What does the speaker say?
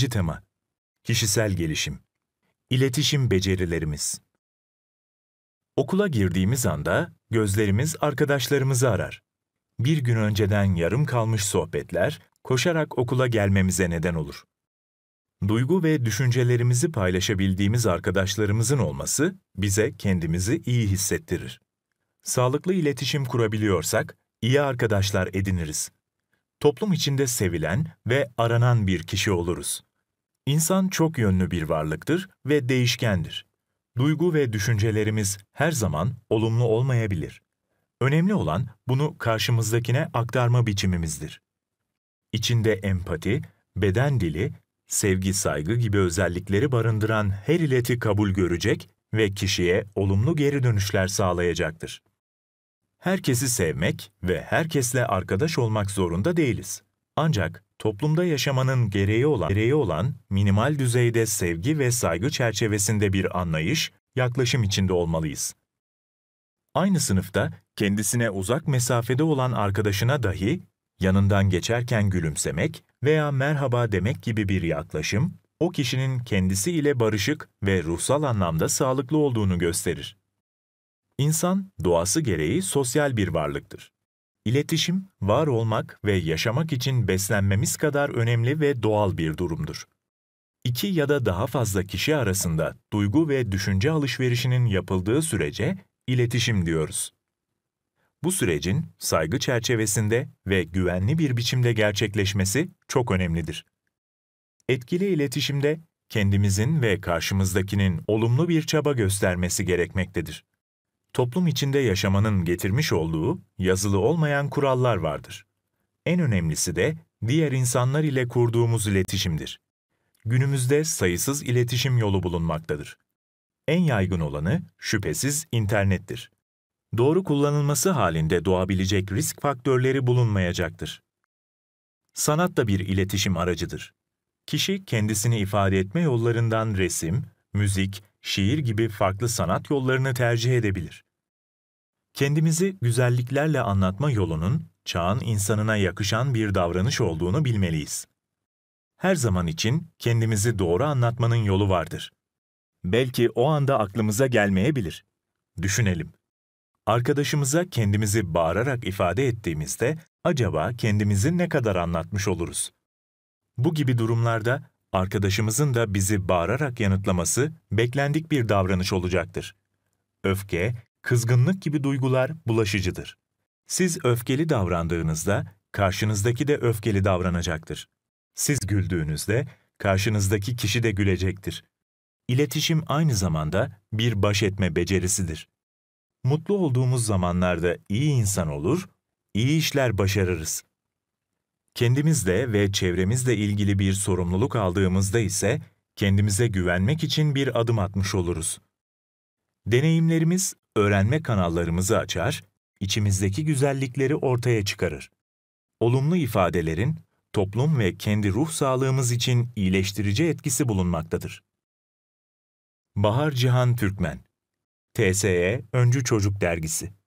Birinci tema, kişisel gelişim, iletişim becerilerimiz. Okula girdiğimiz anda gözlerimiz arkadaşlarımızı arar. Bir gün önceden yarım kalmış sohbetler koşarak okula gelmemize neden olur. Duygu ve düşüncelerimizi paylaşabildiğimiz arkadaşlarımızın olması bize kendimizi iyi hissettirir. Sağlıklı iletişim kurabiliyorsak iyi arkadaşlar ediniriz. Toplum içinde sevilen ve aranan bir kişi oluruz. İnsan çok yönlü bir varlıktır ve değişkendir. Duygu ve düşüncelerimiz her zaman olumlu olmayabilir. Önemli olan bunu karşımızdakine aktarma biçimimizdir. İçinde empati, beden dili, sevgi saygı gibi özellikleri barındıran her ileti kabul görecek ve kişiye olumlu geri dönüşler sağlayacaktır. Herkesi sevmek ve herkesle arkadaş olmak zorunda değiliz. Ancak toplumda yaşamanın gereği olan, gereği olan minimal düzeyde sevgi ve saygı çerçevesinde bir anlayış, yaklaşım içinde olmalıyız. Aynı sınıfta kendisine uzak mesafede olan arkadaşına dahi yanından geçerken gülümsemek veya merhaba demek gibi bir yaklaşım, o kişinin kendisi ile barışık ve ruhsal anlamda sağlıklı olduğunu gösterir. İnsan, doğası gereği sosyal bir varlıktır. İletişim, var olmak ve yaşamak için beslenmemiz kadar önemli ve doğal bir durumdur. İki ya da daha fazla kişi arasında duygu ve düşünce alışverişinin yapıldığı sürece iletişim diyoruz. Bu sürecin saygı çerçevesinde ve güvenli bir biçimde gerçekleşmesi çok önemlidir. Etkili iletişimde kendimizin ve karşımızdakinin olumlu bir çaba göstermesi gerekmektedir toplum içinde yaşamanın getirmiş olduğu yazılı olmayan kurallar vardır. En önemlisi de diğer insanlar ile kurduğumuz iletişimdir. Günümüzde sayısız iletişim yolu bulunmaktadır. En yaygın olanı şüphesiz internettir. Doğru kullanılması halinde doğabilecek risk faktörleri bulunmayacaktır. Sanat da bir iletişim aracıdır. Kişi kendisini ifade etme yollarından resim, müzik, şiir gibi farklı sanat yollarını tercih edebilir. Kendimizi güzelliklerle anlatma yolunun çağın insanına yakışan bir davranış olduğunu bilmeliyiz. Her zaman için kendimizi doğru anlatmanın yolu vardır. Belki o anda aklımıza gelmeyebilir. Düşünelim. Arkadaşımıza kendimizi bağırarak ifade ettiğimizde acaba kendimizi ne kadar anlatmış oluruz? Bu gibi durumlarda arkadaşımızın da bizi bağırarak yanıtlaması beklendik bir davranış olacaktır. Öfke, kızgınlık gibi duygular bulaşıcıdır. Siz öfkeli davrandığınızda karşınızdaki de öfkeli davranacaktır. Siz güldüğünüzde karşınızdaki kişi de gülecektir. İletişim aynı zamanda bir baş etme becerisidir. Mutlu olduğumuz zamanlarda iyi insan olur, iyi işler başarırız. Kendimizle ve çevremizle ilgili bir sorumluluk aldığımızda ise kendimize güvenmek için bir adım atmış oluruz. Deneyimlerimiz öğrenme kanallarımızı açar, içimizdeki güzellikleri ortaya çıkarır. Olumlu ifadelerin toplum ve kendi ruh sağlığımız için iyileştirici etkisi bulunmaktadır. Bahar Cihan Türkmen TSE Öncü Çocuk Dergisi